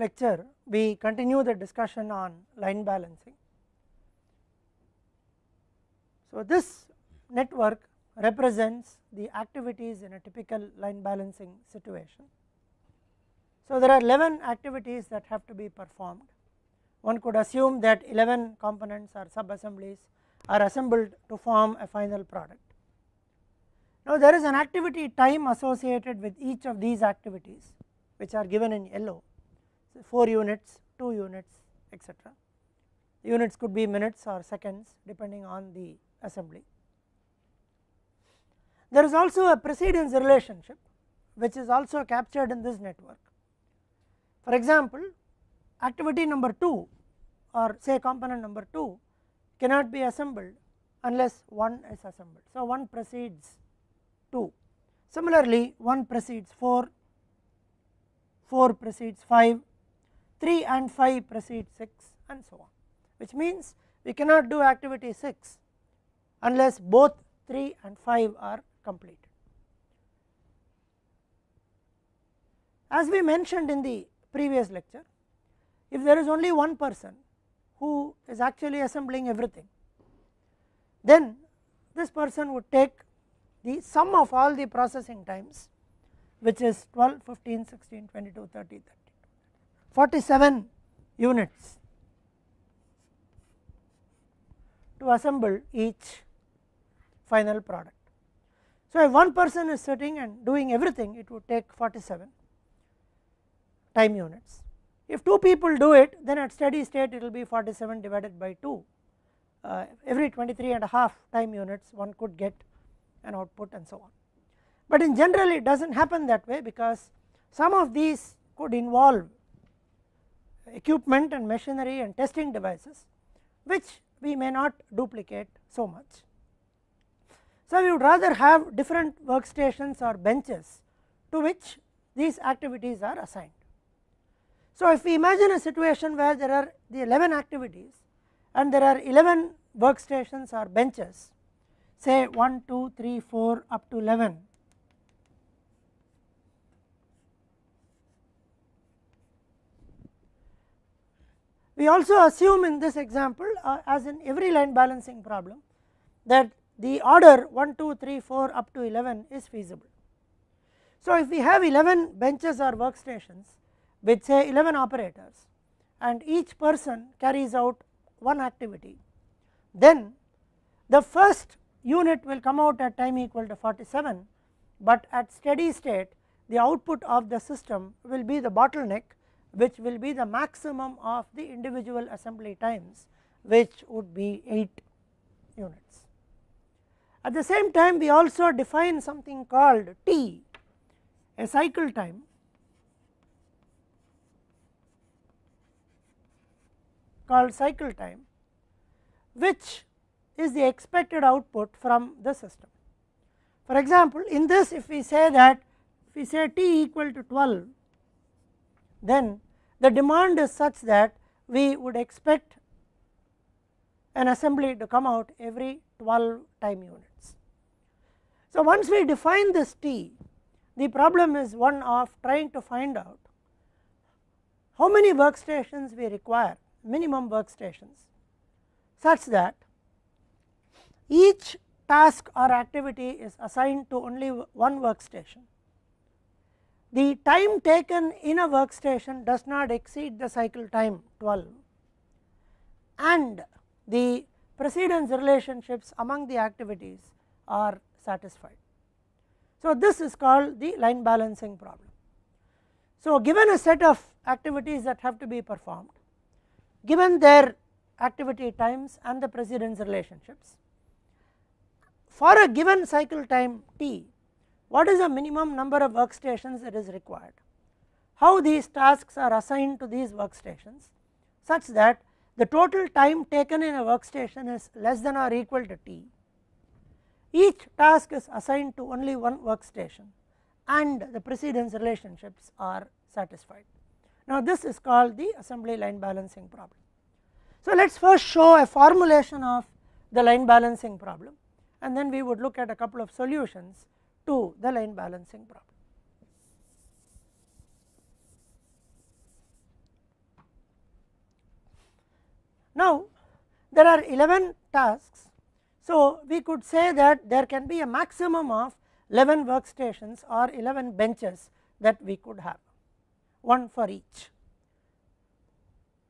lecture we continue the discussion on line balancing. So, this network represents the activities in a typical line balancing situation. So, there are 11 activities that have to be performed. One could assume that 11 components or sub assemblies are assembled to form a final product. Now, there is an activity time associated with each of these activities which are given in yellow 4 units, 2 units etc. Units could be minutes or seconds depending on the assembly. There is also a precedence relationship which is also captured in this network. For example, activity number 2 or say component number 2 cannot be assembled unless 1 is assembled. So, 1 precedes 2. Similarly, 1 precedes 4, 4 precedes 5, 3 and 5 precede 6 and so on which means we cannot do activity 6 unless both 3 and 5 are completed. As we mentioned in the previous lecture if there is only one person who is actually assembling everything then this person would take the sum of all the processing times which is 12, 15, 16, 22, 30, 30. 47 units to assemble each final product. So, if one person is sitting and doing everything it would take 47 time units. If two people do it then at steady state it will be 47 divided by 2 uh, every 23 and a half time units one could get an output and so on. But in general it does not happen that way because some of these could involve equipment and machinery and testing devices which we may not duplicate so much. So, we would rather have different workstations or benches to which these activities are assigned. So, if we imagine a situation where there are the 11 activities and there are 11 workstations or benches say 1, 2, 3, 4 up to 11 We also assume in this example uh, as in every line balancing problem that the order 1, 2, 3, 4 up to 11 is feasible. So, if we have 11 benches or workstations with say 11 operators and each person carries out one activity, then the first unit will come out at time equal to 47, but at steady state the output of the system will be the bottleneck which will be the maximum of the individual assembly times which would be 8 units. At the same time we also define something called T a cycle time called cycle time which is the expected output from the system. For example, in this if we say that if we say T equal to 12 then the demand is such that we would expect an assembly to come out every 12 time units. So, once we define this T, the problem is one of trying to find out how many workstations we require, minimum workstations such that each task or activity is assigned to only one workstation the time taken in a workstation does not exceed the cycle time 12 and the precedence relationships among the activities are satisfied. So, this is called the line balancing problem. So, given a set of activities that have to be performed, given their activity times and the precedence relationships, for a given cycle time t what is the minimum number of workstations that is required, how these tasks are assigned to these workstations such that the total time taken in a workstation is less than or equal to t. Each task is assigned to only one workstation and the precedence relationships are satisfied. Now, this is called the assembly line balancing problem. So, let us first show a formulation of the line balancing problem and then we would look at a couple of solutions to the line balancing problem. Now, there are 11 tasks. So, we could say that there can be a maximum of 11 workstations or 11 benches that we could have one for each.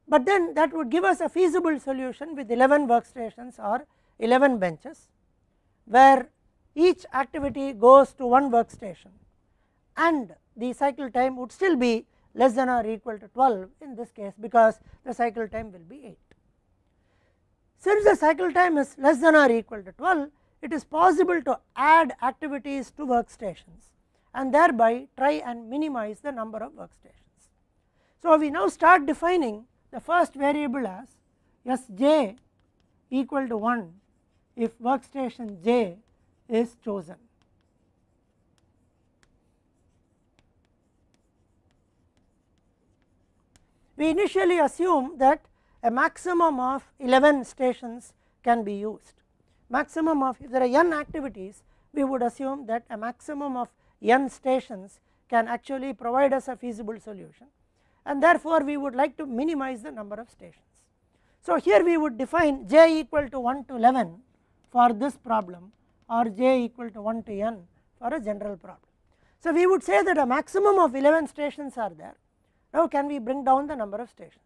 But then that would give us a feasible solution with 11 workstations or 11 benches where each activity goes to one workstation and the cycle time would still be less than or equal to 12 in this case because the cycle time will be 8. Since the cycle time is less than or equal to 12, it is possible to add activities to workstations and thereby try and minimize the number of workstations. So, we now start defining the first variable as S j equal to 1 if workstation j is chosen. We initially assume that a maximum of 11 stations can be used. Maximum of if there are n activities we would assume that a maximum of n stations can actually provide us a feasible solution and therefore, we would like to minimize the number of stations. So, here we would define j equal to 1 to 11 for this problem or j equal to 1 to n for a general problem. So, we would say that a maximum of 11 stations are there. Now, can we bring down the number of stations?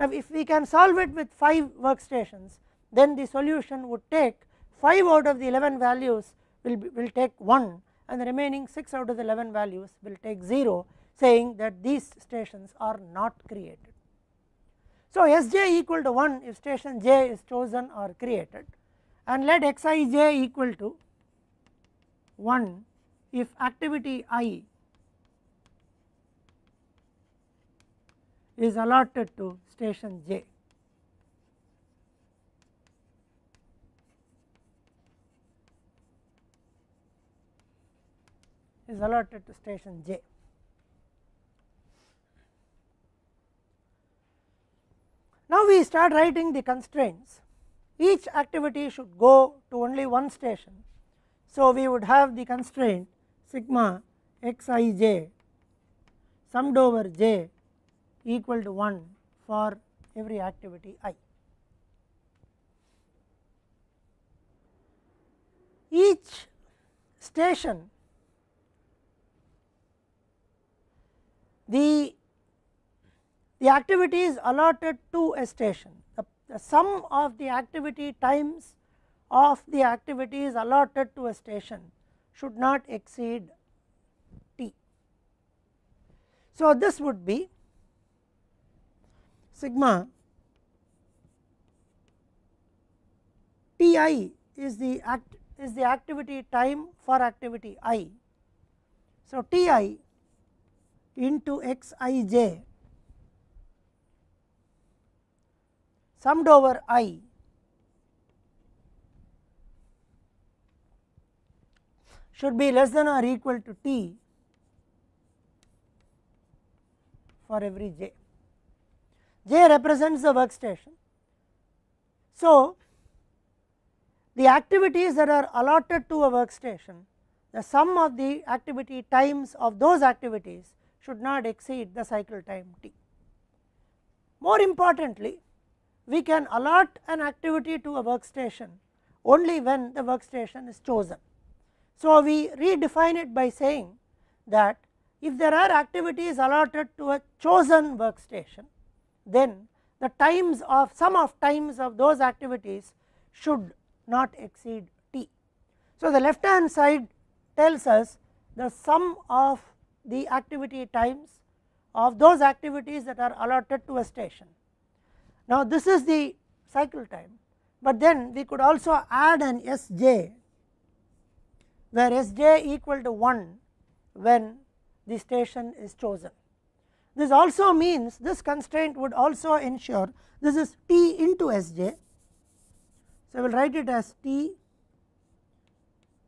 Now, if we can solve it with 5 workstations, then the solution would take 5 out of the 11 values will, be, will take 1 and the remaining 6 out of the 11 values will take 0 saying that these stations are not created. So, S j equal to 1 if station j is chosen or created and let x i j equal to 1 if activity i is allotted to station j. is allotted to station J. Now, we start writing the constraints each activity should go to only one station. So, we would have the constraint sigma x i j summed over j equal to 1 for every activity i. Each station the the activity is allotted to a station the sum of the activity times of the activities allotted to a station should not exceed t. So, this would be sigma t i is the act is the activity time for activity i. So, t i into x i j summed over i should be less than or equal to t for every j. j represents the workstation. So, the activities that are allotted to a workstation the sum of the activity times of those activities should not exceed the cycle time t. More importantly we can allot an activity to a workstation only when the workstation is chosen. So, we redefine it by saying that if there are activities allotted to a chosen workstation, then the times of sum of times of those activities should not exceed t. So, the left hand side tells us the sum of the activity times of those activities that are allotted to a station now, this is the cycle time, but then we could also add an S j where S j equal to 1 when the station is chosen. This also means this constraint would also ensure this is T into S j. So, I will write it as T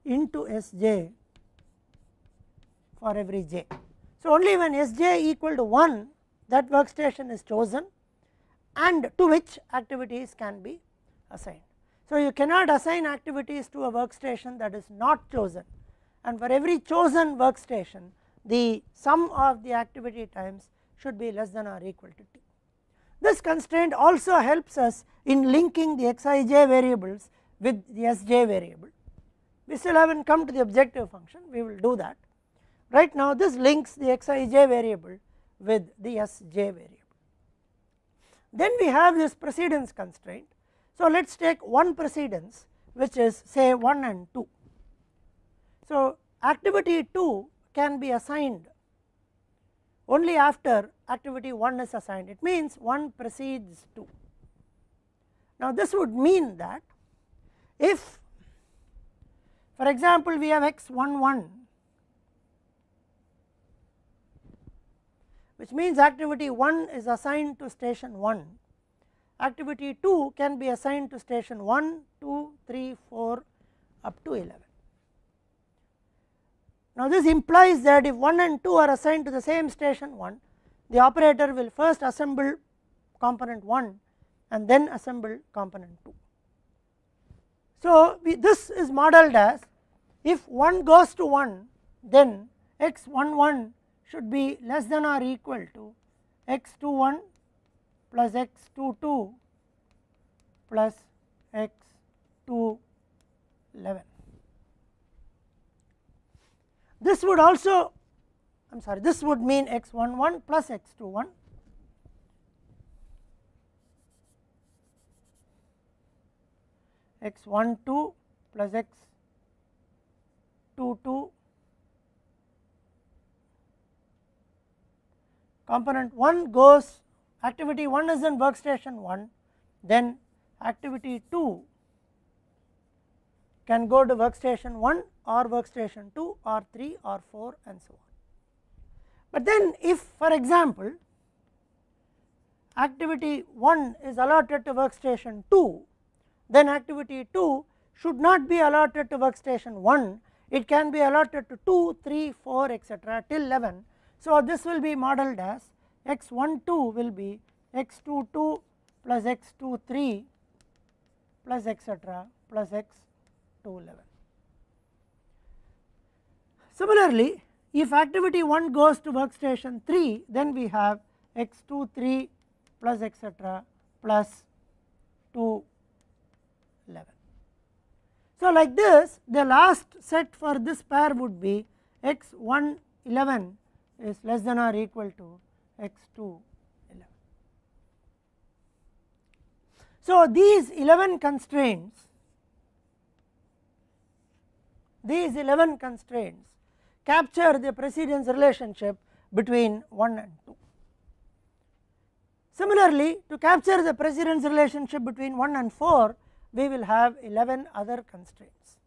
into S j for every j. So, only when S j equal to 1 that workstation is chosen and to which activities can be assigned. So, you cannot assign activities to a workstation that is not chosen and for every chosen workstation the sum of the activity times should be less than or equal to t. This constraint also helps us in linking the xij variables with the sj variable. We still have not come to the objective function, we will do that. Right now this links the xij variable with the sj variable. Then we have this precedence constraint. So, let us take one precedence which is say 1 and 2. So, activity 2 can be assigned only after activity 1 is assigned it means 1 precedes 2. Now, this would mean that if for example, we have x 1 1 which means activity 1 is assigned to station 1, activity 2 can be assigned to station 1, 2, 3, 4 up to 11. Now, this implies that if 1 and 2 are assigned to the same station 1, the operator will first assemble component 1 and then assemble component 2. So, we, this is modeled as if 1 goes to 1 then x 1 1 should be less than or equal to x 2 1 plus x 2 2 plus x 2 11. This would also I am sorry this would mean x 1 1 plus x 2 1 x 1 2 plus x 2 2 component 1 goes activity 1 is in workstation 1 then activity 2 can go to workstation 1 or workstation 2 or 3 or 4 and so on. But then if for example activity 1 is allotted to workstation 2 then activity 2 should not be allotted to workstation 1 it can be allotted to 2, 3, 4 etc till 11 so, this will be modeled as x 1 2 will be x 2 2 plus x 2 3 plus etcetera plus x 2 11. Similarly, if activity 1 goes to workstation 3 then we have x 2 3 plus etcetera 2 11. So, like this the last set for this pair would be x 1 11 is less than or equal to x 2 11. So, these 11 constraints these 11 constraints capture the precedence relationship between 1 and 2. Similarly, to capture the precedence relationship between 1 and 4, we will have 11 other constraints.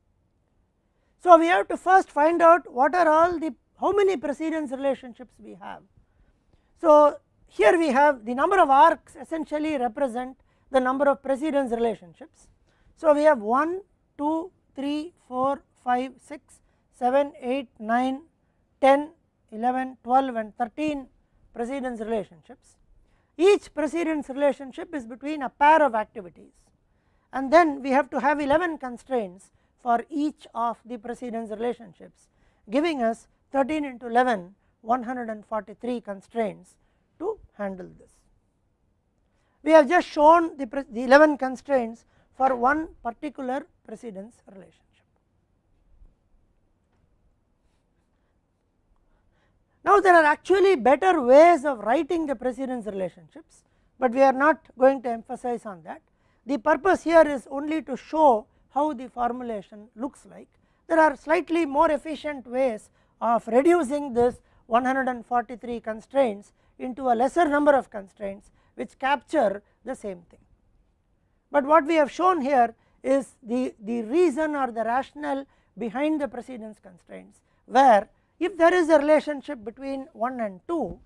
So, we have to first find out what are all the how many precedence relationships we have. So here we have the number of arcs essentially represent the number of precedence relationships. So we have 1, 2, 3, 4, 5, 6, 7, 8, 9, 10, 11, 12 and 13 precedence relationships. Each precedence relationship is between a pair of activities and then we have to have 11 constraints for each of the precedence relationships giving us 13 into 11 143 constraints to handle this. We have just shown the, the 11 constraints for one particular precedence relationship. Now, there are actually better ways of writing the precedence relationships, but we are not going to emphasize on that. The purpose here is only to show how the formulation looks like. There are slightly more efficient ways of reducing this 143 constraints into a lesser number of constraints which capture the same thing. But what we have shown here is the, the reason or the rationale behind the precedence constraints where if there is a relationship between 1 and 2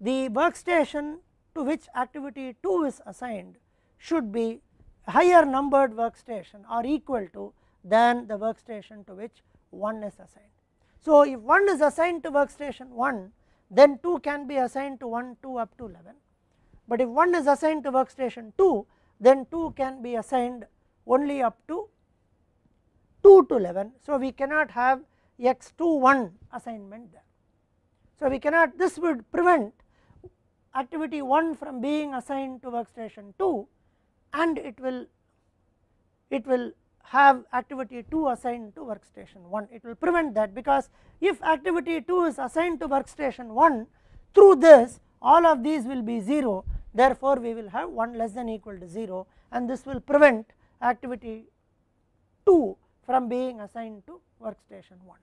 the workstation to which activity 2 is assigned should be higher numbered workstation or equal to than the workstation to which 1 is assigned. So, if 1 is assigned to workstation 1 then 2 can be assigned to 1 2 up to 11, but if 1 is assigned to workstation 2 then 2 can be assigned only up to 2 to 11. So, we cannot have x 2 1 assignment there. So, we cannot this would prevent activity 1 from being assigned to workstation 2 and it will it will have activity 2 assigned to workstation 1 it will prevent that because if activity 2 is assigned to workstation 1 through this all of these will be 0 therefore we will have 1 less than equal to 0 and this will prevent activity 2 from being assigned to workstation 1.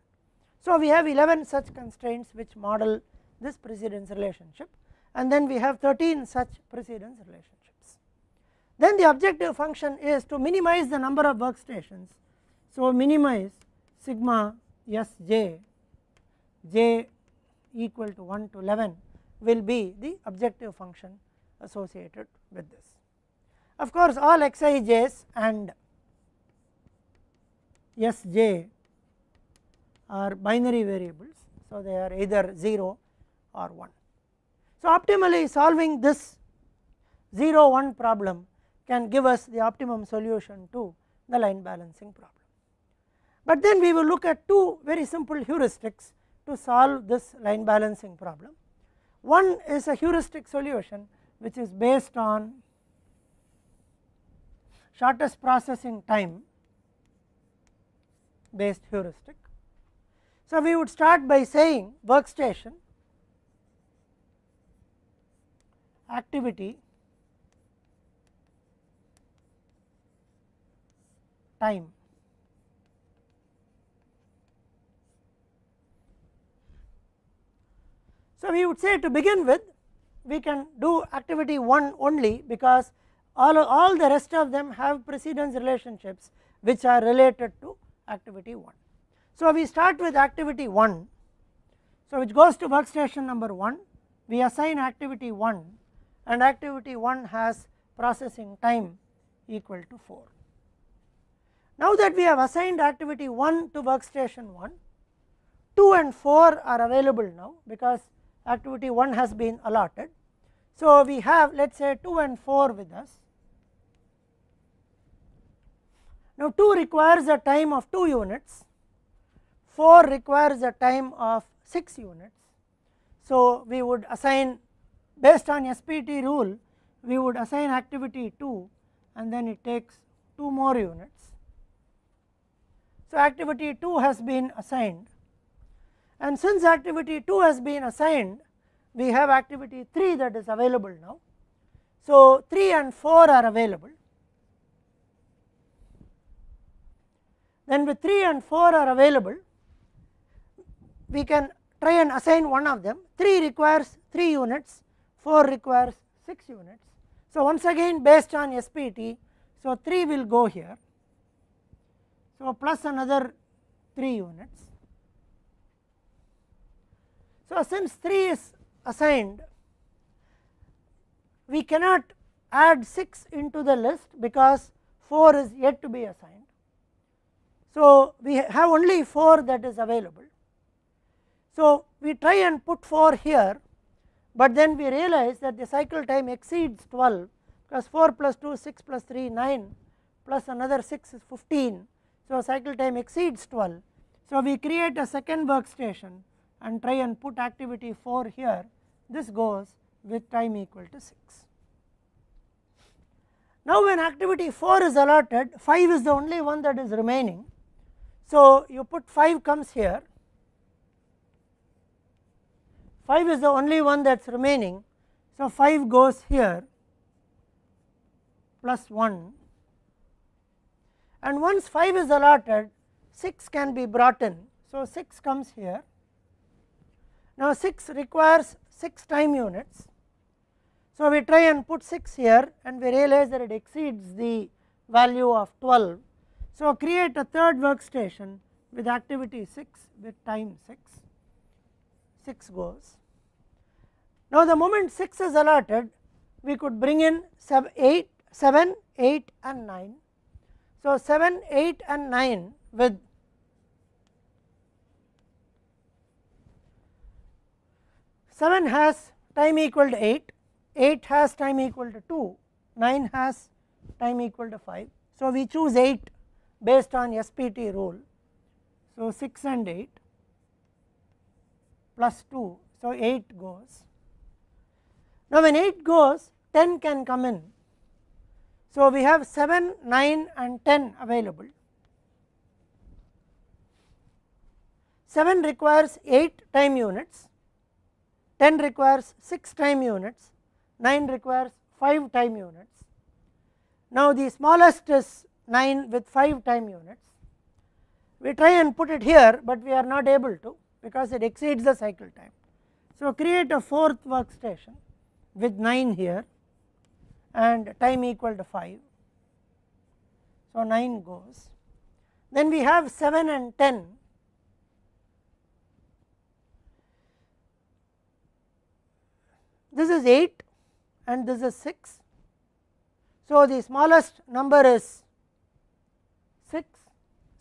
So, we have 11 such constraints which model this precedence relationship and then we have 13 such precedence relationships. Then the objective function is to minimize the number of workstations. So, minimize sigma s j j equal to 1 to 11 will be the objective function associated with this. Of course, all xij's and sj are binary variables. So, they are either 0 or 1. So, optimally solving this 0 1 problem can give us the optimum solution to the line balancing problem. But then we will look at two very simple heuristics to solve this line balancing problem. One is a heuristic solution which is based on shortest processing time based heuristic. So, we would start by saying workstation activity time. So, we would say to begin with we can do activity 1 only because all, all the rest of them have precedence relationships which are related to activity 1. So, we start with activity 1 so which goes to workstation number 1 we assign activity 1 and activity 1 has processing time equal to 4. Now that we have assigned activity 1 to workstation 1, 2 and 4 are available now because activity 1 has been allotted. So, we have let us say 2 and 4 with us. Now, 2 requires a time of 2 units, 4 requires a time of 6 units. So, we would assign based on SPT rule, we would assign activity 2 and then it takes 2 more units. So, activity 2 has been assigned and since activity 2 has been assigned we have activity 3 that is available now. So, 3 and 4 are available then with 3 and 4 are available we can try and assign one of them 3 requires 3 units 4 requires 6 units. So, once again based on SPT so 3 will go here so, plus another 3 units. So, since 3 is assigned, we cannot add 6 into the list because 4 is yet to be assigned. So, we have only 4 that is available. So, we try and put 4 here, but then we realize that the cycle time exceeds 12 because 4 plus 2 6 plus 3 9 plus another 6 is 15 so, cycle time exceeds 12. So, we create a second workstation and try and put activity 4 here this goes with time equal to 6. Now, when activity 4 is allotted 5 is the only one that is remaining. So, you put 5 comes here 5 is the only one that is remaining. So, 5 goes here plus 1 and once 5 is allotted 6 can be brought in. So, 6 comes here. Now, 6 requires 6 time units. So, we try and put 6 here and we realize that it exceeds the value of 12. So, create a third workstation with activity 6 with time 6, 6 goes. Now, the moment 6 is allotted we could bring in 7, 8, 7, 8 and 9 so, 7, 8 and 9 with Seven has time equal to 8, 8 has time equal to 2, 9 has time equal to 5. So, we choose 8 based on SPT rule. So, 6 and 8 plus 2, so 8 goes. Now, when 8 goes 10 can come in so, we have 7, 9 and 10 available. 7 requires 8 time units, 10 requires 6 time units, 9 requires 5 time units. Now, the smallest is 9 with 5 time units. We try and put it here, but we are not able to because it exceeds the cycle time. So, create a fourth workstation with 9 here and time equal to 5. So, 9 goes. Then we have 7 and 10. This is 8 and this is 6. So, the smallest number is 6.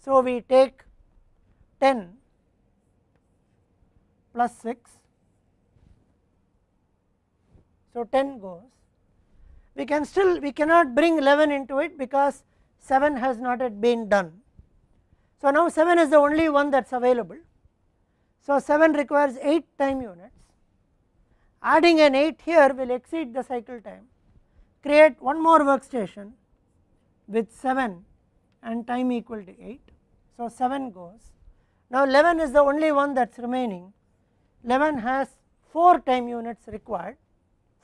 So, we take 10 plus 6. So, 10 goes we can still we cannot bring 11 into it because 7 has not yet been done. So, now 7 is the only one that is available. So, 7 requires 8 time units adding an 8 here will exceed the cycle time create one more workstation with 7 and time equal to 8. So, 7 goes now 11 is the only one that is remaining 11 has 4 time units required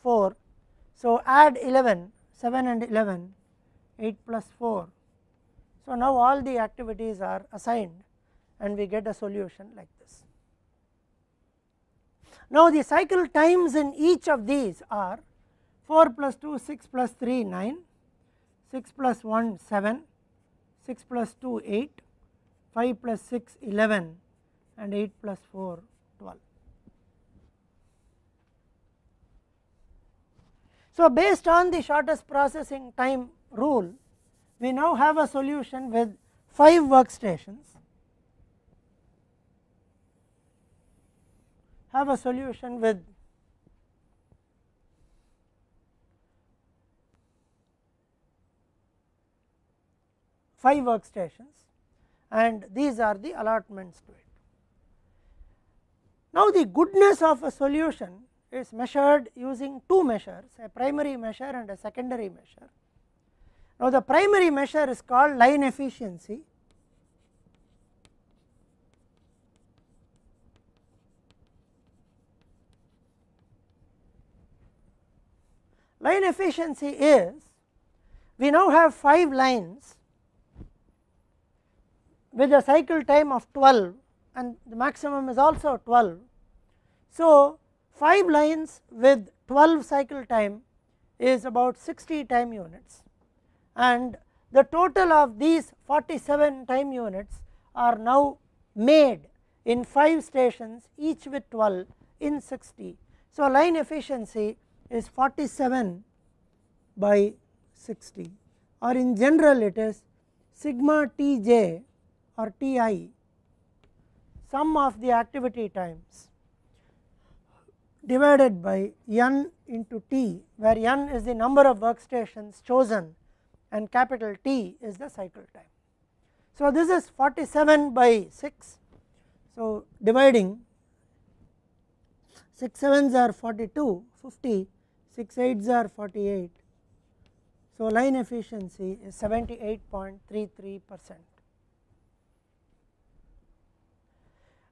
4 so, add 11, 7 and 11, 8 plus 4. So, now all the activities are assigned and we get a solution like this. Now, the cycle times in each of these are 4 plus 2, 6 plus 3, 9, 6 plus 1, 7, 6 plus 2, 8, 5 plus 6, 11 and 8 plus 4, So, based on the shortest processing time rule, we now have a solution with 5 workstations, have a solution with five workstations and these are the allotments to it. Now, the goodness of a solution it is measured using two measures a primary measure and a secondary measure. Now, the primary measure is called line efficiency line efficiency is we now have 5 lines with a cycle time of 12 and the maximum is also 12. So, 5 lines with 12 cycle time is about 60 time units and the total of these 47 time units are now made in 5 stations each with 12 in 60. So, line efficiency is 47 by 60 or in general it is sigma t j or t i sum of the activity times divided by n into t where n is the number of workstations chosen and capital T is the cycle time. So, this is 47 by 6. So, dividing 6 7s are 42, 50, 6 8s are 48. So, line efficiency is 78.33 percent.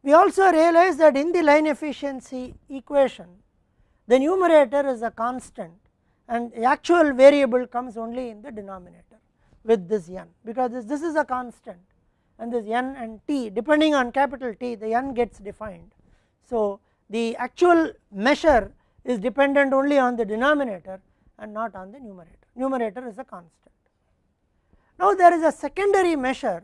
We also realize that in the line efficiency equation the numerator is a constant and the actual variable comes only in the denominator with this n because this, this is a constant and this n and t depending on capital T the n gets defined. So, the actual measure is dependent only on the denominator and not on the numerator, numerator is a constant. Now, there is a secondary measure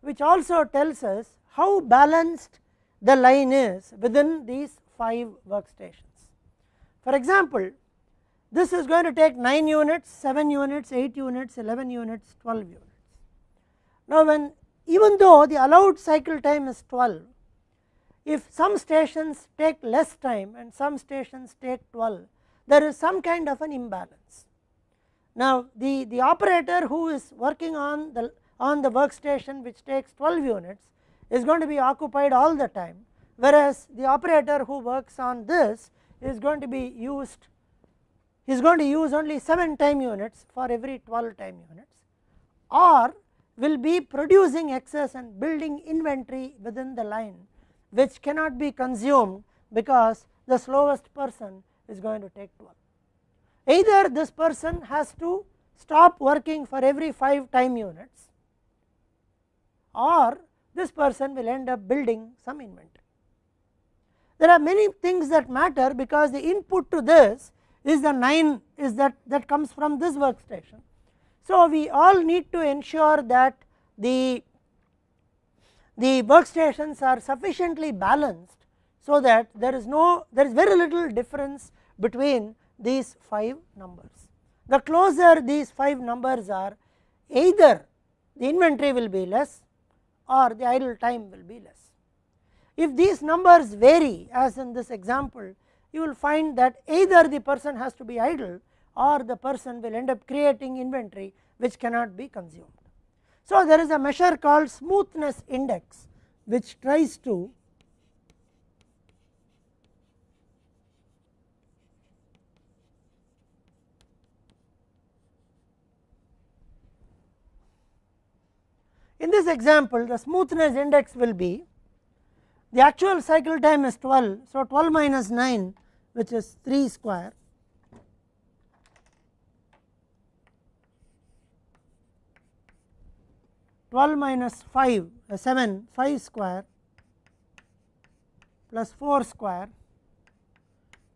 which also tells us how balanced the line is within these 5 workstations. For example, this is going to take 9 units, 7 units, 8 units, 11 units, 12 units. Now, when even though the allowed cycle time is 12, if some stations take less time and some stations take 12, there is some kind of an imbalance. Now, the, the operator who is working on the on the workstation which takes 12 units is going to be occupied all the time whereas the operator who works on this is going to be used is going to use only 7 time units for every 12 time units or will be producing excess and building inventory within the line which cannot be consumed because the slowest person is going to take 12. Either this person has to stop working for every 5 time units or this person will end up building some inventory. There are many things that matter because the input to this is the 9 is that that comes from this workstation. So, we all need to ensure that the, the workstations are sufficiently balanced so that there is no there is very little difference between these 5 numbers. The closer these 5 numbers are either the inventory will be less or the idle time will be less. If these numbers vary as in this example you will find that either the person has to be idle or the person will end up creating inventory which cannot be consumed. So, there is a measure called smoothness index which tries to In this example the smoothness index will be the actual cycle time is 12. So, 12 minus 9 which is 3 square Twelve minus five, uh, seven, five square plus four square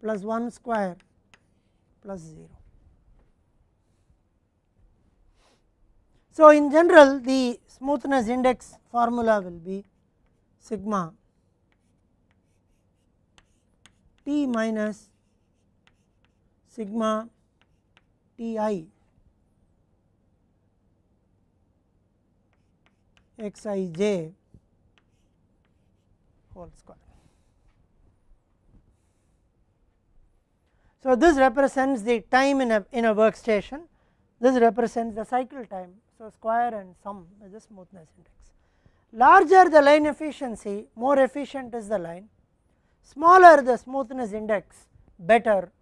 plus one square plus zero. So, in general the smoothness index formula will be sigma t minus sigma t i x i j whole square. So, this represents the time in a, in a workstation, this represents the cycle time so, square and sum is the smoothness index. Larger the line efficiency, more efficient is the line, smaller the smoothness index, better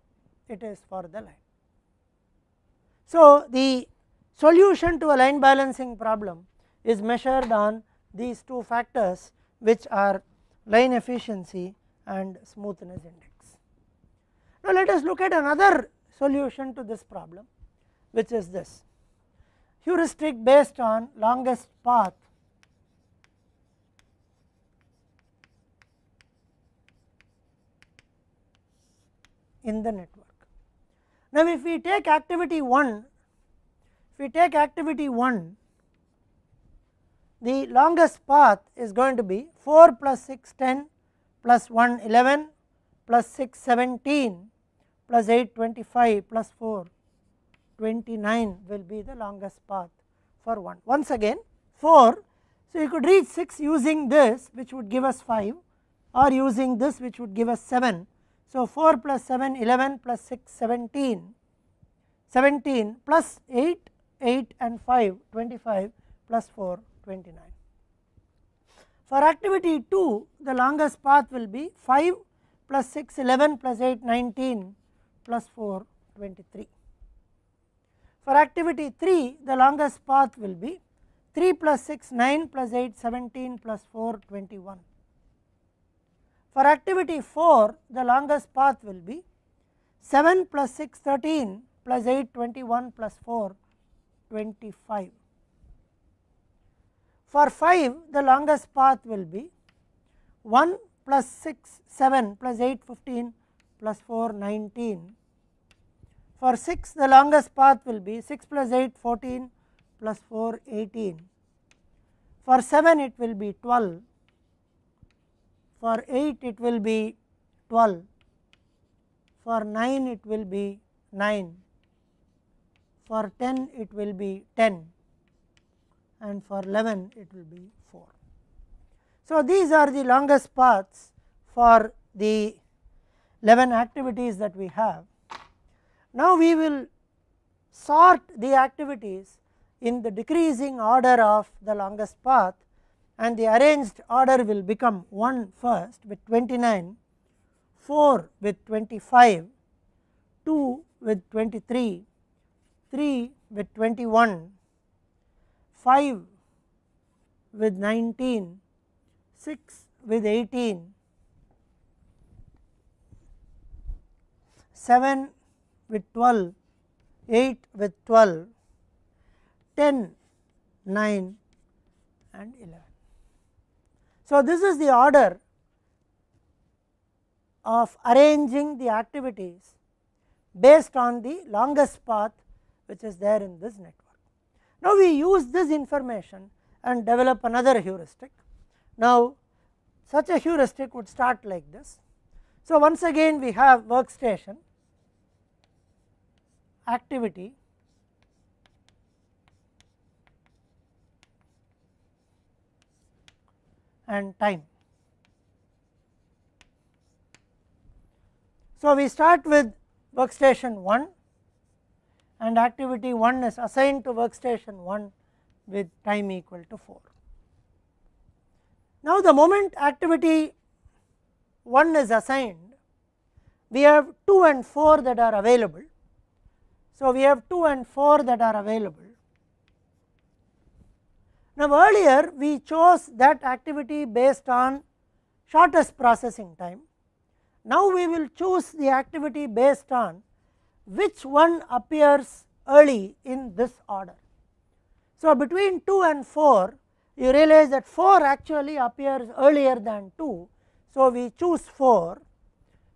it is for the line. So, the solution to a line balancing problem is measured on these two factors which are line efficiency and smoothness index. Now, let us look at another solution to this problem which is this heuristic based on longest path in the network. Now, if we take activity 1, if we take activity 1, the longest path is going to be 4 plus 6 10 plus 1 11 plus 6 17 plus 8 25 plus 4 29 will be the longest path for 1. Once again 4, so you could reach 6 using this which would give us 5 or using this which would give us 7. So 4 plus 7 11 plus 6 17, 17 plus 8 8 and 5 25 plus 4 29. For activity 2 the longest path will be 5 plus 6 11 plus 8 19 plus 4 23. For activity 3 the longest path will be 3 plus 6 9 plus 8 17 plus 4 21. For activity 4 the longest path will be 7 plus 6 13 plus 8 21 plus 4 25. For 5 the longest path will be 1 plus 6 7 plus 8 15 plus 4 19 for 6 the longest path will be 6 plus 8 14 plus 4 18. For 7 it will be 12, for 8 it will be 12, for 9 it will be 9, for 10 it will be 10 and for 11 it will be 4. So, these are the longest paths for the 11 activities that we have now, we will sort the activities in the decreasing order of the longest path and the arranged order will become 1 first with 29, 4 with 25, 2 with 23, 3 with 21, 5 with 19, 6 with 18, 7 with 12, 8 with 12, 10, 9 and 11. So, this is the order of arranging the activities based on the longest path which is there in this network. Now, we use this information and develop another heuristic. Now, such a heuristic would start like this. So, once again we have workstation activity and time. So, we start with workstation 1 and activity 1 is assigned to workstation 1 with time equal to 4. Now, the moment activity 1 is assigned, we have 2 and 4 that are available so, we have 2 and 4 that are available. Now, earlier we chose that activity based on shortest processing time. Now, we will choose the activity based on which one appears early in this order. So, between 2 and 4 you realize that 4 actually appears earlier than 2. So, we choose 4.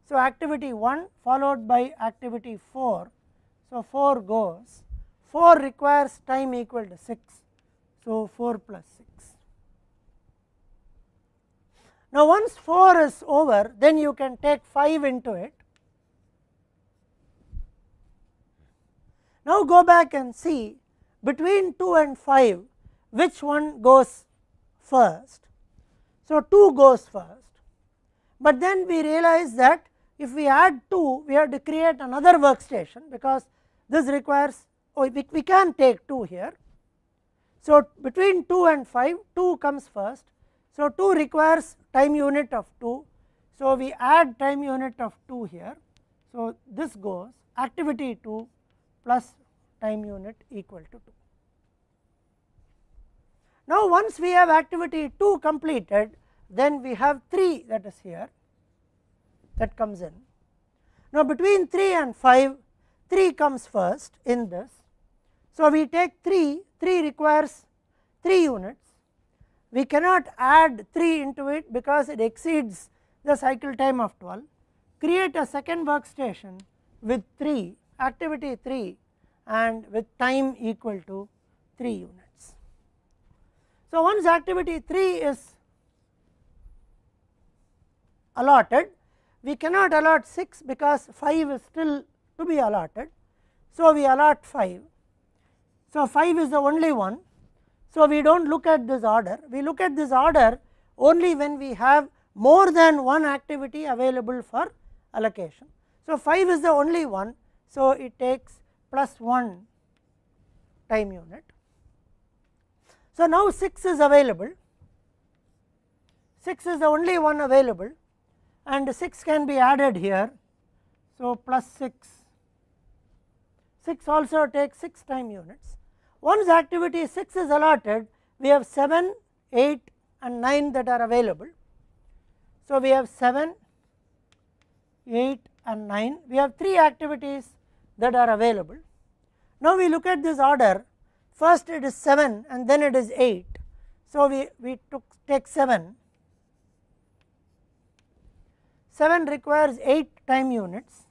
So, activity 1 followed by activity 4 so, 4 goes 4 requires time equal to 6. So, 4 plus 6. Now, once 4 is over then you can take 5 into it. Now, go back and see between 2 and 5 which one goes first. So, 2 goes first, but then we realize that if we add 2 we have to create another workstation because this requires oh, we, we can take 2 here. So, between 2 and 5 2 comes first. So, 2 requires time unit of 2. So, we add time unit of 2 here. So, this goes activity 2 plus time unit equal to 2. Now, once we have activity 2 completed then we have 3 that is here that comes in. Now, between 3 and 5 3 comes first in this. So, we take 3, 3 requires 3 units. We cannot add 3 into it because it exceeds the cycle time of 12. Create a second workstation with 3 activity 3 and with time equal to 3 units. So, once activity 3 is allotted, we cannot allot 6 because 5 is still to be allotted. So, we allot 5. So, 5 is the only one. So, we do not look at this order, we look at this order only when we have more than one activity available for allocation. So, 5 is the only one. So, it takes plus 1 time unit. So, now 6 is available, 6 is the only one available and 6 can be added here. So, plus 6 6 also takes 6 time units. Once activity 6 is allotted we have 7, 8 and 9 that are available. So, we have 7, 8 and 9 we have 3 activities that are available. Now, we look at this order first it is 7 and then it is 8. So, we, we took take 7, 7 requires 8 time units,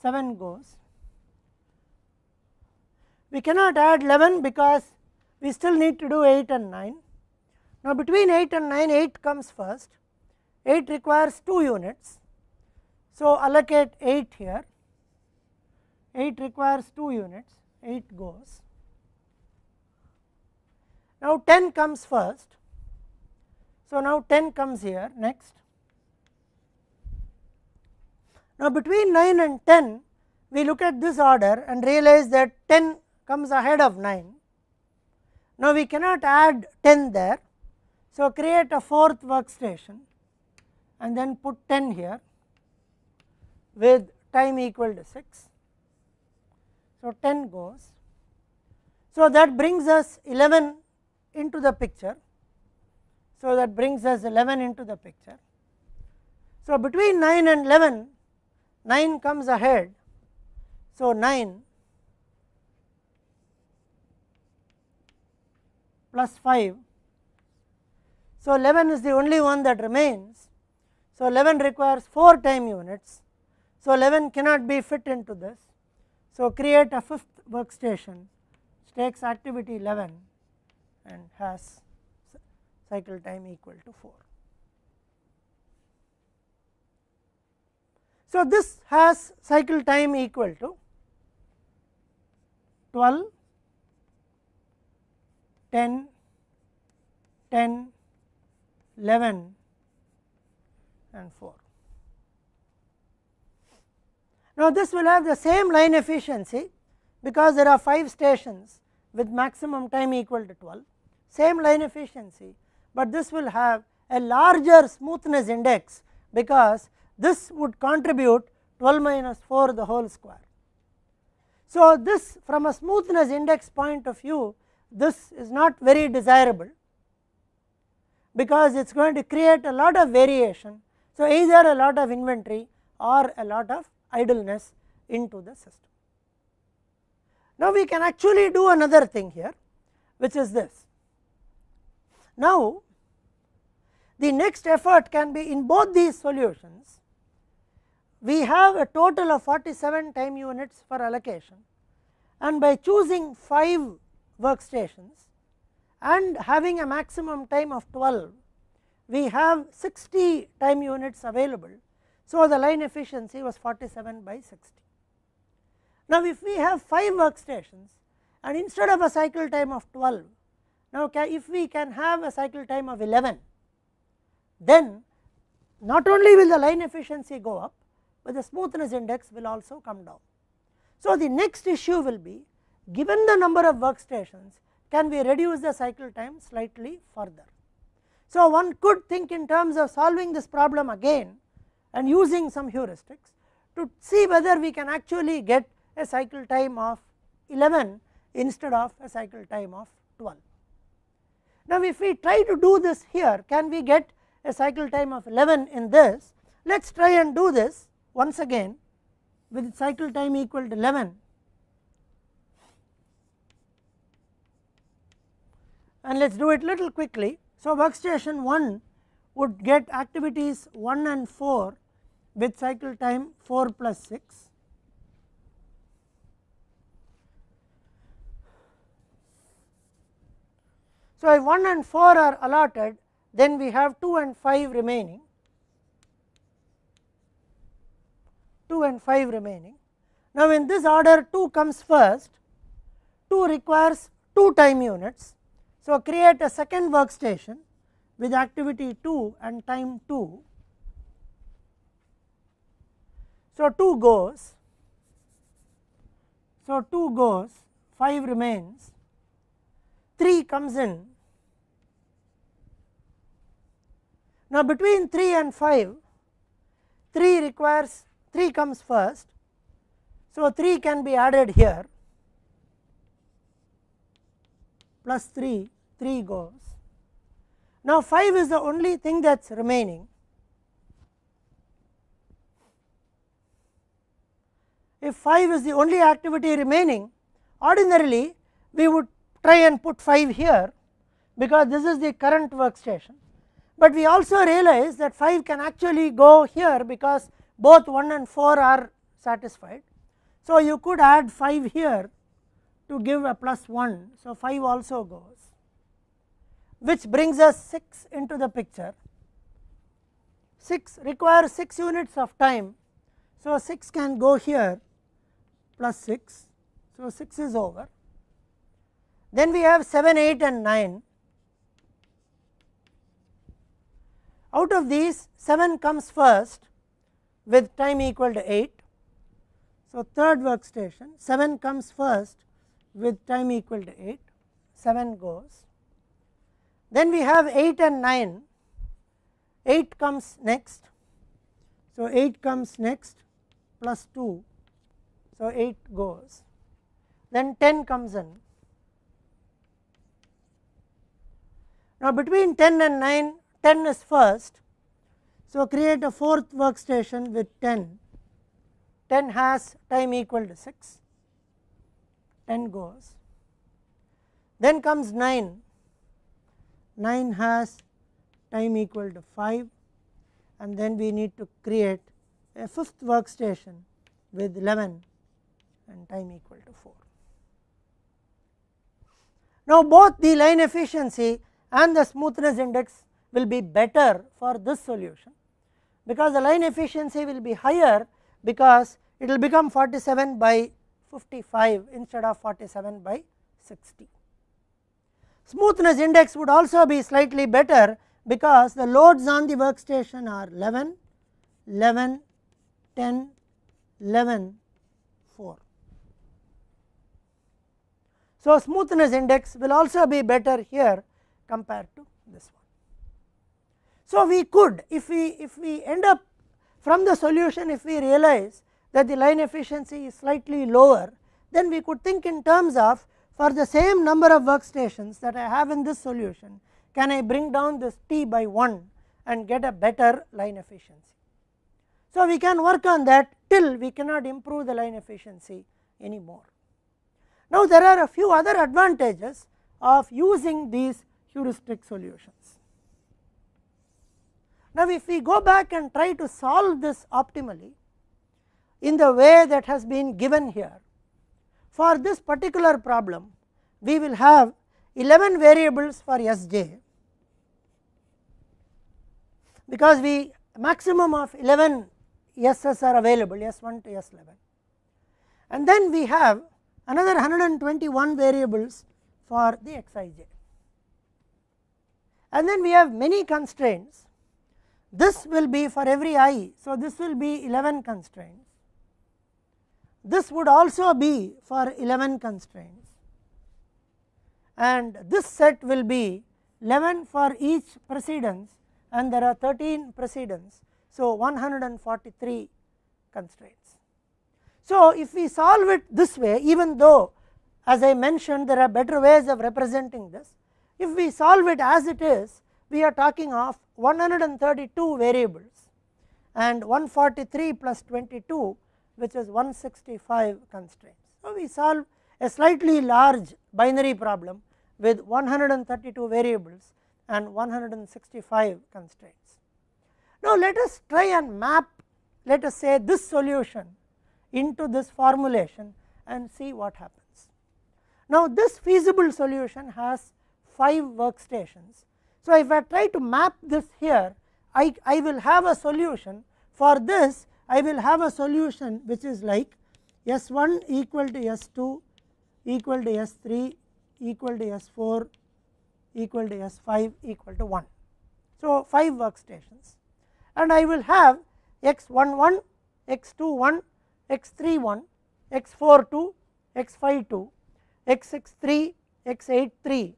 7 goes we cannot add 11 because we still need to do 8 and 9. Now, between 8 and 9, 8 comes first, 8 requires 2 units. So, allocate 8 here, 8 requires 2 units, 8 goes. Now, 10 comes first, so now 10 comes here next. Now, between 9 and 10, we look at this order and realize that 10 comes ahead of 9. Now, we cannot add 10 there. So, create a fourth workstation and then put 10 here with time equal to 6. So, 10 goes. So, that brings us 11 into the picture. So, that brings us 11 into the picture. So, between 9 and 11, 9 comes ahead. So, 9 plus 5. So, 11 is the only one that remains. So, 11 requires 4 time units. So, 11 cannot be fit into this. So, create a fifth workstation takes activity 11 and has cycle time equal to 4. So, this has cycle time equal to 12 10, 10, 11 and 4. Now, this will have the same line efficiency because there are 5 stations with maximum time equal to 12, same line efficiency, but this will have a larger smoothness index because this would contribute 12 minus 4 the whole square. So, this from a smoothness index point of view this is not very desirable because it is going to create a lot of variation. So, either a lot of inventory or a lot of idleness into the system. Now, we can actually do another thing here which is this. Now, the next effort can be in both these solutions we have a total of 47 time units for allocation and by choosing 5 workstations and having a maximum time of 12 we have 60 time units available. So, the line efficiency was 47 by 60. Now, if we have 5 workstations and instead of a cycle time of 12, now if we can have a cycle time of 11, then not only will the line efficiency go up, but the smoothness index will also come down. So, the next issue will be given the number of workstations can we reduce the cycle time slightly further. So, one could think in terms of solving this problem again and using some heuristics to see whether we can actually get a cycle time of 11 instead of a cycle time of 12. Now, if we try to do this here can we get a cycle time of 11 in this let us try and do this once again with cycle time equal to 11 and let us do it little quickly. So, workstation 1 would get activities 1 and 4 with cycle time 4 plus 6. So, if 1 and 4 are allotted then we have 2 and 5 remaining 2 and 5 remaining. Now, in this order 2 comes first 2 requires 2 time units so, create a second workstation with activity 2 and time 2. So, 2 goes, so 2 goes 5 remains 3 comes in. Now, between 3 and 5 3 requires 3 comes first. So, 3 can be added here plus 3, 3 goes. Now, 5 is the only thing that is remaining. If 5 is the only activity remaining, ordinarily we would try and put 5 here because this is the current workstation. But we also realize that 5 can actually go here because both 1 and 4 are satisfied. So, you could add 5 here to give a plus 1. So, 5 also goes which brings us 6 into the picture. 6 requires 6 units of time. So, 6 can go here plus 6. So, 6 is over. Then we have 7, 8 and 9. Out of these 7 comes first with time equal to 8. So, third workstation 7 comes first with time equal to 8, 7 goes. Then we have 8 and 9, 8 comes next. So, 8 comes next plus 2, so 8 goes. Then 10 comes in. Now, between 10 and 9, 10 is first. So, create a fourth workstation with 10, 10 has time equal to 6 and goes. Then comes 9, 9 has time equal to 5 and then we need to create a fifth workstation with 11 and time equal to 4. Now both the line efficiency and the smoothness index will be better for this solution because the line efficiency will be higher because it will become 47 by 55 instead of 47 by 60. Smoothness index would also be slightly better because the loads on the workstation are 11, 11, 10, 11, 4. So, smoothness index will also be better here compared to this one. So, we could if we if we end up from the solution if we realize that the line efficiency is slightly lower then we could think in terms of for the same number of workstations that I have in this solution can I bring down this t by 1 and get a better line efficiency. So, we can work on that till we cannot improve the line efficiency anymore. Now, there are a few other advantages of using these heuristic solutions. Now, if we go back and try to solve this optimally, in the way that has been given here. For this particular problem, we will have 11 variables for S j because we maximum of 11 S's are available S 1 to S 11 and then we have another 121 variables for the X i j and then we have many constraints this will be for every i. So, this will be 11 constraints this would also be for 11 constraints and this set will be 11 for each precedence and there are 13 precedents. So, 143 constraints. So, if we solve it this way even though as I mentioned there are better ways of representing this, if we solve it as it is we are talking of 132 variables and 143 plus 22 which is 165 constraints. So, we solve a slightly large binary problem with 132 variables and 165 constraints. Now, let us try and map let us say this solution into this formulation and see what happens. Now, this feasible solution has 5 workstations. So, if I try to map this here I, I will have a solution for this I will have a solution which is like S1 equal to S2 equal to S3 equal to S4 equal to S5 equal to 1. So, 5 workstations and I will have x one one, x two one, x three one, x four two, x five two, x three, x eight three,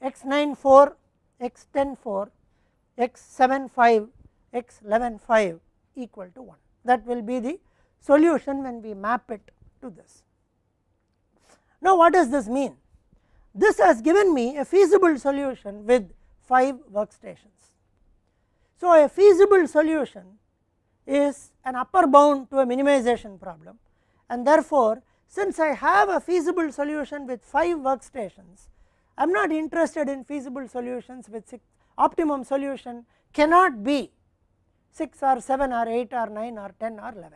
x nine four, x104, x seven five, x115, equal to 1 that will be the solution when we map it to this. Now, what does this mean? This has given me a feasible solution with 5 workstations. So, a feasible solution is an upper bound to a minimization problem and therefore, since I have a feasible solution with 5 workstations, I am not interested in feasible solutions with optimum solution cannot be 6 or 7 or 8 or 9 or 10 or 11.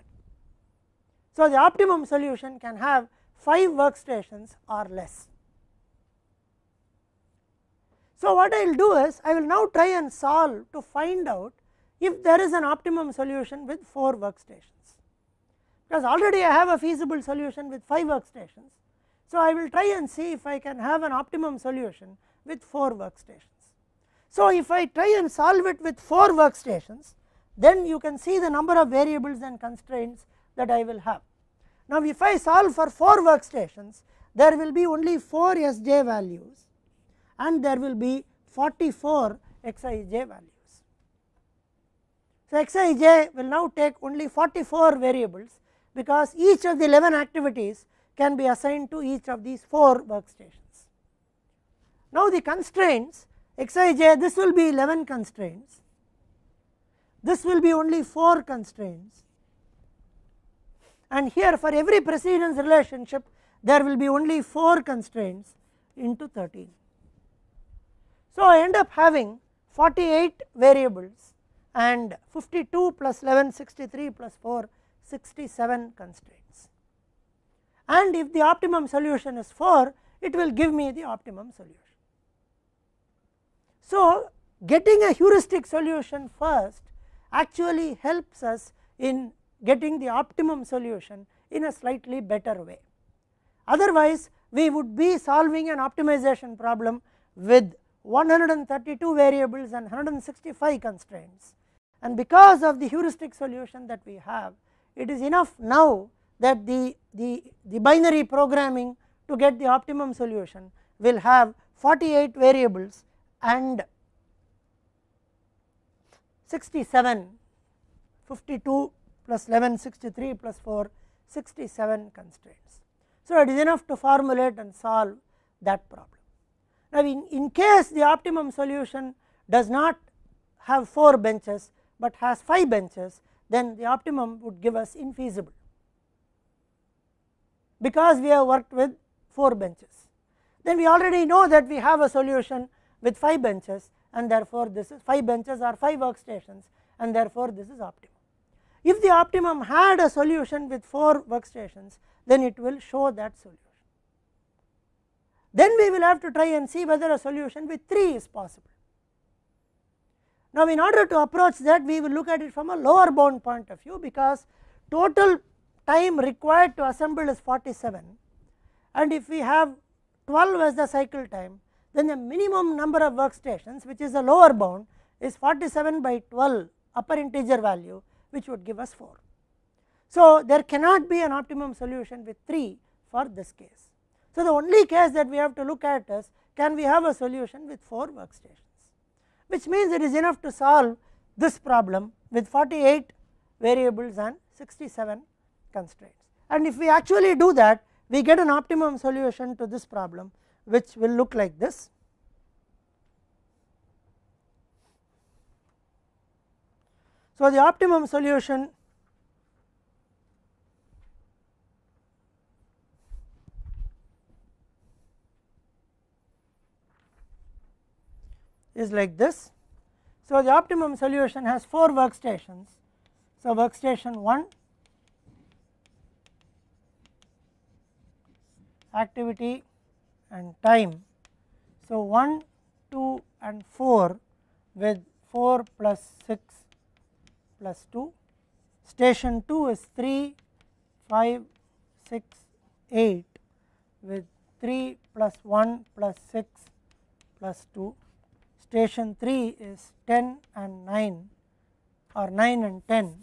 So, the optimum solution can have 5 workstations or less. So, what I will do is I will now try and solve to find out if there is an optimum solution with 4 workstations because already I have a feasible solution with 5 workstations. So, I will try and see if I can have an optimum solution with 4 workstations. So, if I try and solve it with 4 workstations then you can see the number of variables and constraints that I will have. Now, if I solve for 4 workstations there will be only 4 Sj values and there will be 44 Xij values. So, Xij will now take only 44 variables because each of the 11 activities can be assigned to each of these 4 workstations. Now, the constraints Xij this will be 11 constraints this will be only 4 constraints and here for every precedence relationship there will be only 4 constraints into 13. So, I end up having 48 variables and 52 plus 11 63 plus 4 67 constraints and if the optimum solution is 4 it will give me the optimum solution. So, getting a heuristic solution first actually helps us in getting the optimum solution in a slightly better way. Otherwise, we would be solving an optimization problem with 132 variables and 165 constraints. And because of the heuristic solution that we have, it is enough now that the, the, the binary programming to get the optimum solution will have 48 variables and 67 52 plus 11 63 plus 4 67 constraints. So, it is enough to formulate and solve that problem. Now, in, in case the optimum solution does not have 4 benches, but has 5 benches then the optimum would give us infeasible because we have worked with 4 benches. Then we already know that we have a solution with 5 benches and therefore this is 5 benches or 5 workstations and therefore this is optimum. If the optimum had a solution with 4 workstations then it will show that solution. Then we will have to try and see whether a solution with 3 is possible. Now in order to approach that we will look at it from a lower bound point of view because total time required to assemble is 47 and if we have 12 as the cycle time then the minimum number of workstations which is the lower bound is 47 by 12 upper integer value which would give us 4. So, there cannot be an optimum solution with 3 for this case. So, the only case that we have to look at is can we have a solution with 4 workstations which means it is enough to solve this problem with 48 variables and 67 constraints. And if we actually do that we get an optimum solution to this problem which will look like this. So, the optimum solution is like this. So, the optimum solution has 4 workstations. So, workstation 1 activity and time. So, 1, 2 and 4 with 4 plus 6 plus 2, station 2 is 3, 5, 6, 8 with 3 plus 1 plus 6 plus 2, station 3 is 10 and 9 or 9 and 10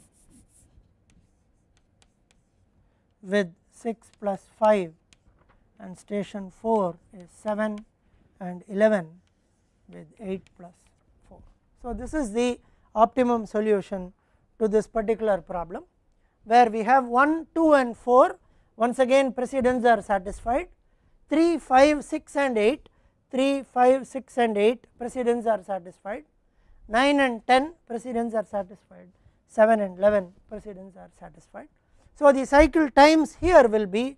with 6 plus 5 and station 4 is 7 and 11 with 8 plus 4. So, this is the optimum solution to this particular problem where we have 1, 2 and 4 once again precedents are satisfied 3, 5, 6 and 8, 3, 5, 6 and 8 precedents are satisfied 9 and 10 precedents are satisfied 7 and 11 precedents are satisfied. So, the cycle times here will be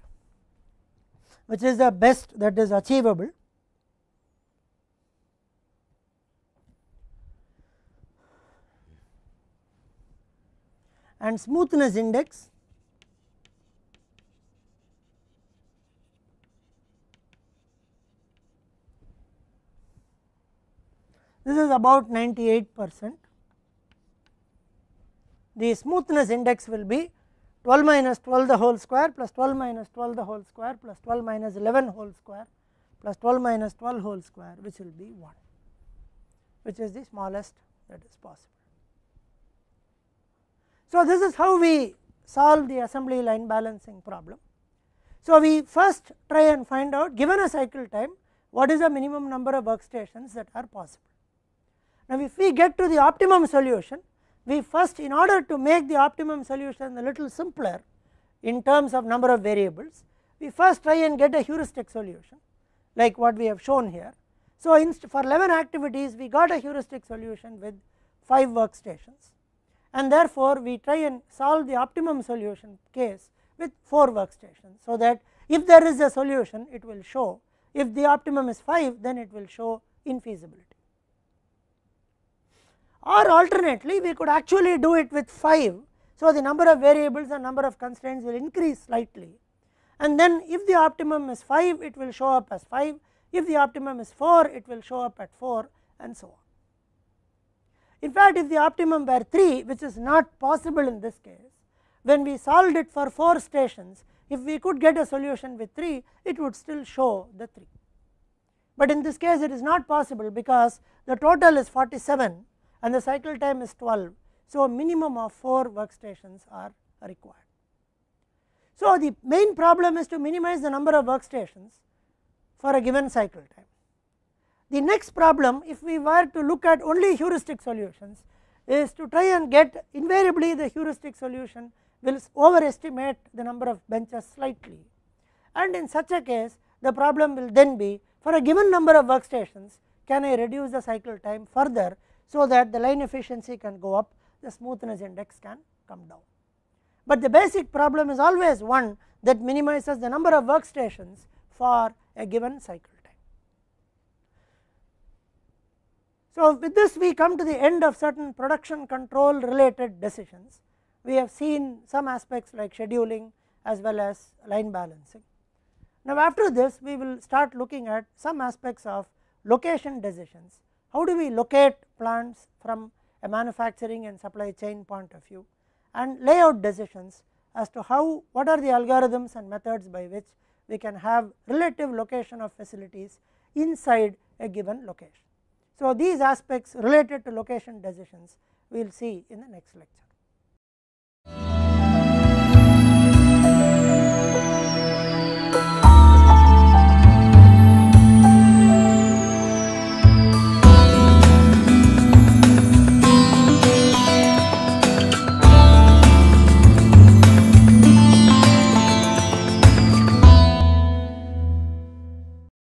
which is the best that is achievable. and smoothness index this is about 98 percent. The smoothness index will be 12 minus 12 the whole square plus 12 minus 12 the whole square plus 12 minus 11 whole square plus 12 minus 12 whole square which will be 1 which is the smallest that is possible. So, this is how we solve the assembly line balancing problem. So, we first try and find out given a cycle time what is the minimum number of workstations that are possible. Now, if we get to the optimum solution we first in order to make the optimum solution a little simpler in terms of number of variables, we first try and get a heuristic solution like what we have shown here. So, for 11 activities we got a heuristic solution with 5 workstations and therefore, we try and solve the optimum solution case with 4 workstations. So, that if there is a solution it will show if the optimum is 5 then it will show infeasibility or alternately we could actually do it with 5. So, the number of variables and number of constraints will increase slightly and then if the optimum is 5 it will show up as 5, if the optimum is 4 it will show up at 4 and so on. In fact, if the optimum were 3 which is not possible in this case, when we solved it for 4 stations if we could get a solution with 3 it would still show the 3. But in this case it is not possible because the total is 47 and the cycle time is 12. So, a minimum of 4 workstations are required. So, the main problem is to minimize the number of workstations for a given cycle time. The next problem if we were to look at only heuristic solutions is to try and get invariably the heuristic solution will overestimate the number of benches slightly. And in such a case the problem will then be for a given number of workstations can I reduce the cycle time further so that the line efficiency can go up the smoothness index can come down. But the basic problem is always one that minimizes the number of workstations for a given cycle time. So, with this we come to the end of certain production control related decisions. We have seen some aspects like scheduling as well as line balancing. Now, after this we will start looking at some aspects of location decisions how do we locate plants from a manufacturing and supply chain point of view and lay out decisions as to how what are the algorithms and methods by which we can have relative location of facilities inside a given location. So, these aspects related to location decisions we will see in the next lecture.